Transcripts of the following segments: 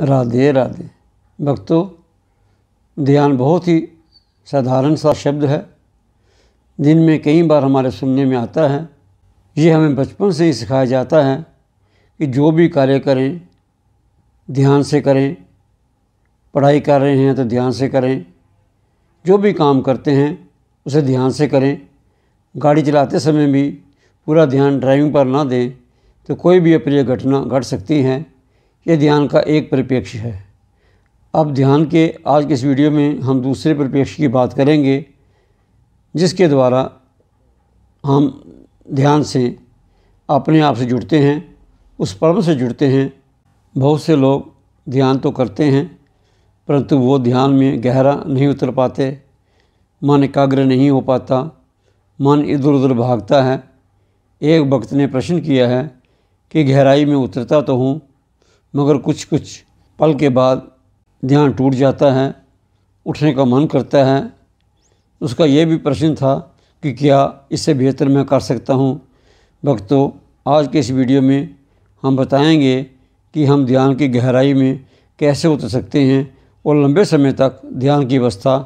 राधे राधे भक्तों ध्यान बहुत ही साधारण सा शब्द है दिन में कई बार हमारे सुनने में आता है ये हमें बचपन से ही सिखाया जाता है कि जो भी कार्य करें ध्यान से करें पढ़ाई कर रहे हैं तो ध्यान से करें जो भी काम करते हैं उसे ध्यान से करें गाड़ी चलाते समय भी पूरा ध्यान ड्राइविंग पर ना दें तो कोई भी अप्रिय घटना घट सकती है ये ध्यान का एक परिप्रेक्ष्य है अब ध्यान के आज के इस वीडियो में हम दूसरे परिप्रेक्ष्य की बात करेंगे जिसके द्वारा हम ध्यान से अपने आप से जुड़ते हैं उस पर्व से जुड़ते हैं बहुत से लोग ध्यान तो करते हैं परंतु वो ध्यान में गहरा नहीं उतर पाते मन एकाग्र नहीं हो पाता मन इधर उधर भागता है एक वक्त ने प्रश्न किया है कि गहराई में उतरता तो हूँ मगर कुछ कुछ पल के बाद ध्यान टूट जाता है उठने का मन करता है उसका यह भी प्रश्न था कि क्या इससे बेहतर मैं कर सकता हूँ भक्तों आज के इस वीडियो में हम बताएंगे कि हम ध्यान की गहराई में कैसे उतर सकते हैं और लंबे समय तक ध्यान की अवस्था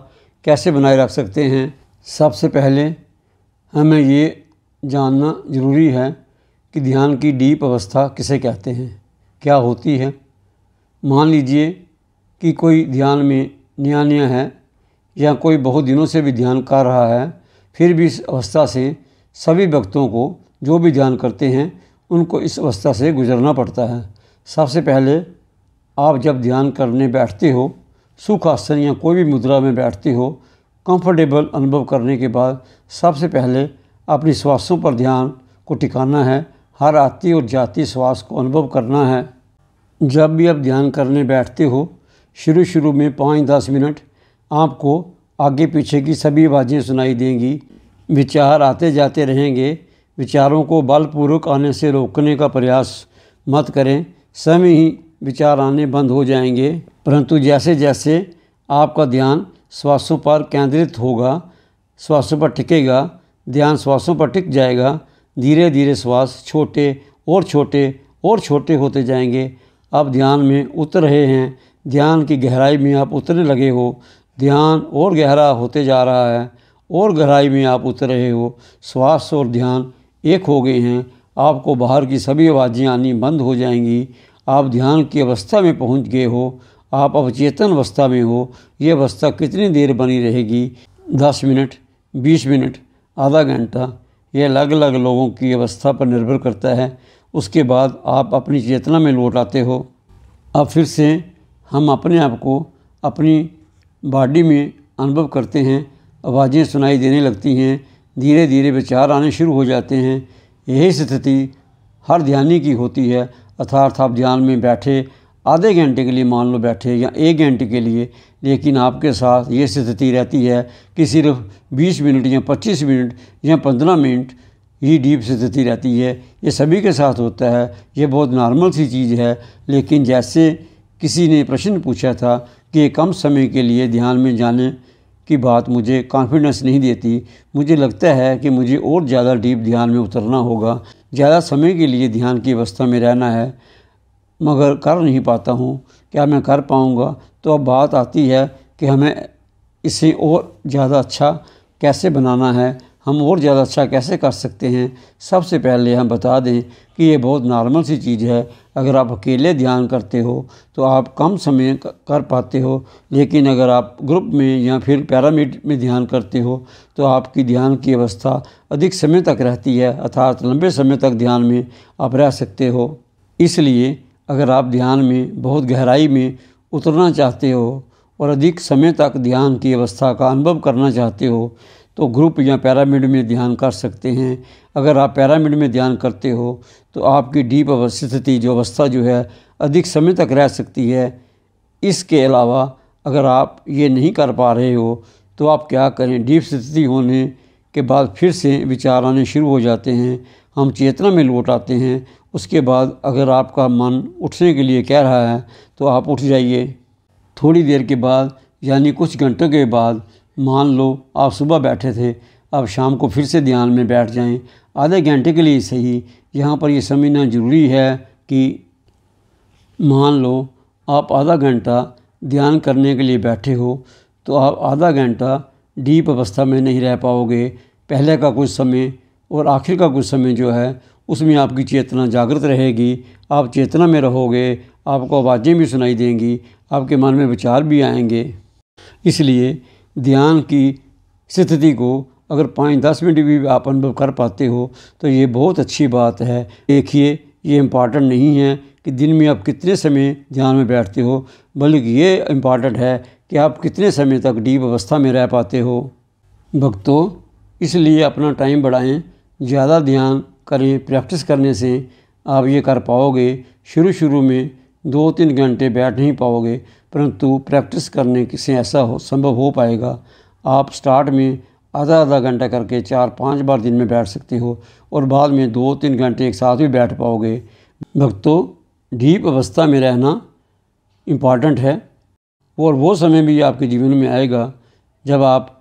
कैसे बनाए रख सकते हैं सबसे पहले हमें ये जानना ज़रूरी है कि ध्यान की डीप अवस्था किसे कहते हैं क्या होती है मान लीजिए कि कोई ध्यान में नया नया है या कोई बहुत दिनों से भी ध्यान कर रहा है फिर भी इस अवस्था से सभी भक्तों को जो भी ध्यान करते हैं उनको इस अवस्था से गुजरना पड़ता है सबसे पहले आप जब ध्यान करने बैठते हो सुख आसन या कोई भी मुद्रा में बैठते हो कंफर्टेबल अनुभव करने के बाद सबसे पहले अपनी श्वासों पर ध्यान को टिकाना है हर आती और जाती श्वास को अनुभव करना है जब भी आप ध्यान करने बैठते हो शुरू शुरू में पाँच दस मिनट आपको आगे पीछे की सभी आवाज़ें सुनाई देंगी विचार आते जाते रहेंगे विचारों को बलपूर्वक आने से रोकने का प्रयास मत करें समय ही विचार आने बंद हो जाएंगे परंतु जैसे जैसे आपका ध्यान श्वासों पर केंद्रित होगा श्वासों पर टिकेगा ध्यान श्वासों पर टिक जाएगा धीरे धीरे श्वास छोटे और छोटे और छोटे होते जाएंगे आप ध्यान में उतर रहे हैं ध्यान की गहराई में आप उतरने लगे हो ध्यान और गहरा होते जा रहा है और गहराई में आप उतर रहे हो श्वास और ध्यान एक हो गए हैं आपको बाहर की सभी आवाज़ें आनी बंद हो जाएंगी आप ध्यान की अवस्था में पहुंच गए हो आप अवचेतन अवस्था में हो ये अवस्था कितनी देर बनी रहेगी दस मिनट बीस मिनट आधा घंटा ये अलग अलग लोगों की अवस्था पर निर्भर करता है उसके बाद आप अपनी चेतना में लौट आते हो अब फिर से हम अपने आप को अपनी बॉडी में अनुभव करते हैं आवाज़ें सुनाई देने लगती हैं धीरे धीरे विचार आने शुरू हो जाते हैं यही स्थिति हर ध्यानी की होती है अर्थार्थ आप ध्यान में बैठे आधे घंटे के लिए मान लो बैठे या एक घंटे के लिए लेकिन आपके साथ ये स्थिति रहती है कि सिर्फ 20 मिनट या 25 मिनट या 15 मिनट ही डीप स्थिति रहती है ये सभी के साथ होता है ये बहुत नॉर्मल सी चीज़ है लेकिन जैसे किसी ने प्रश्न पूछा था कि कम समय के लिए ध्यान में जाने की बात मुझे कॉन्फिडेंस नहीं देती मुझे लगता है कि मुझे और ज़्यादा डीप ध्यान में उतरना होगा ज़्यादा समय के लिए ध्यान की अवस्था में रहना है मगर कर नहीं पाता हूँ क्या मैं कर पाऊँगा तो अब बात आती है कि हमें इसे और ज़्यादा अच्छा कैसे बनाना है हम और ज़्यादा अच्छा कैसे कर सकते हैं सबसे पहले हम बता दें कि ये बहुत नॉर्मल सी चीज़ है अगर आप अकेले ध्यान करते हो तो आप कम समय कर पाते हो लेकिन अगर आप ग्रुप में या फिर पैरामीड में ध्यान करते हो तो आपकी ध्यान की अवस्था अधिक समय तक रहती है अर्थात लंबे समय तक ध्यान में आप रह सकते हो इसलिए अगर आप ध्यान में बहुत गहराई में उतरना चाहते हो और अधिक समय तक ध्यान की अवस्था का अनुभव करना चाहते हो तो ग्रुप या पैरामिड में ध्यान कर सकते हैं अगर आप पैरामिड में ध्यान करते हो तो आपकी डीप स्थिति जो अवस्था जो है अधिक समय तक रह सकती है इसके अलावा अगर आप ये नहीं कर पा रहे हो तो आप क्या करें डीप स्थिति होने के बाद फिर से विचार आने शुरू हो जाते हैं हम चेतना में लौट आते हैं उसके बाद अगर आपका मन उठने के लिए कह रहा है तो आप उठ जाइए थोड़ी देर के बाद यानी कुछ घंटों के बाद मान लो आप सुबह बैठे थे अब शाम को फिर से ध्यान में बैठ जाएं आधे घंटे के लिए सही यहाँ पर यह समझना ज़रूरी है कि मान लो आप आधा घंटा ध्यान करने के लिए बैठे हो तो आप आधा घंटा डीप अवस्था में नहीं रह पाओगे पहले का कुछ समय और आखिर का कुछ समय जो है उसमें आपकी चेतना जागृत रहेगी आप चेतना में रहोगे आपको आवाज़ें भी सुनाई देंगी आपके मन में विचार भी आएंगे इसलिए ध्यान की स्थिति को अगर पाँच दस मिनट भी आप अनुभव कर पाते हो तो ये बहुत अच्छी बात है देखिए ये इम्पॉर्टेंट नहीं है कि दिन में आप कितने समय ध्यान में बैठते हो बल्कि ये इम्पॉर्टेंट है कि आप कितने समय तक डीप अवस्था में रह पाते हो भक्तों इसलिए अपना टाइम बढ़ाएं ज़्यादा ध्यान करें प्रैक्टिस करने से आप ये कर पाओगे शुरू शुरू में दो तीन घंटे बैठ नहीं पाओगे परंतु प्रैक्टिस करने से ऐसा हो संभव हो पाएगा आप स्टार्ट में आधा आधा घंटा करके चार पांच बार दिन में बैठ सकते हो और बाद में दो तीन घंटे एक साथ भी बैठ पाओगे भक्तों डीप अवस्था में रहना इम्पॉर्टेंट है और वो समय भी आपके जीवन में आएगा जब आप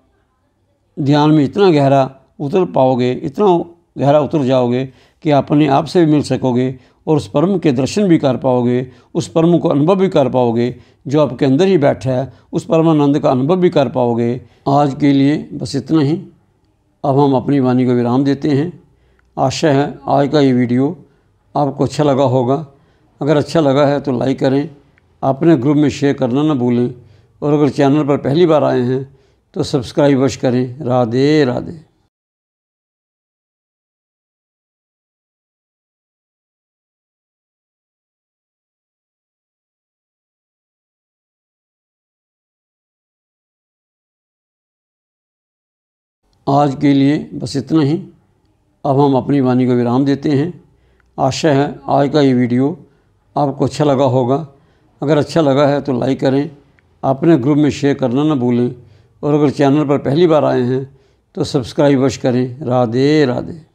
ध्यान में इतना गहरा उतर पाओगे इतना गहरा उतर जाओगे कि अपने आप से भी मिल सकोगे और उस परम के दर्शन भी कर पाओगे उस परम को अनुभव भी कर पाओगे जो आपके अंदर ही बैठा है उस परमानंद का अनुभव भी कर पाओगे आज के लिए बस इतना ही अब हम अपनी वाणी को विराम देते हैं आशा है आज का ये वीडियो आपको अच्छा लगा होगा अगर अच्छा लगा है तो लाइक करें अपने ग्रुप में शेयर करना ना भूलें और अगर चैनल पर पहली बार आए हैं तो सब्सक्राइब अवश्य करें राधे राधे आज के लिए बस इतना ही अब हम अपनी वाणी को विराम देते हैं आशा है आज का ये वीडियो आपको अच्छा लगा होगा अगर अच्छा लगा है तो लाइक करें अपने ग्रुप में शेयर करना ना भूलें और अगर चैनल पर पहली बार आए हैं तो सब्सक्राइब अवश्य करें राधे राधे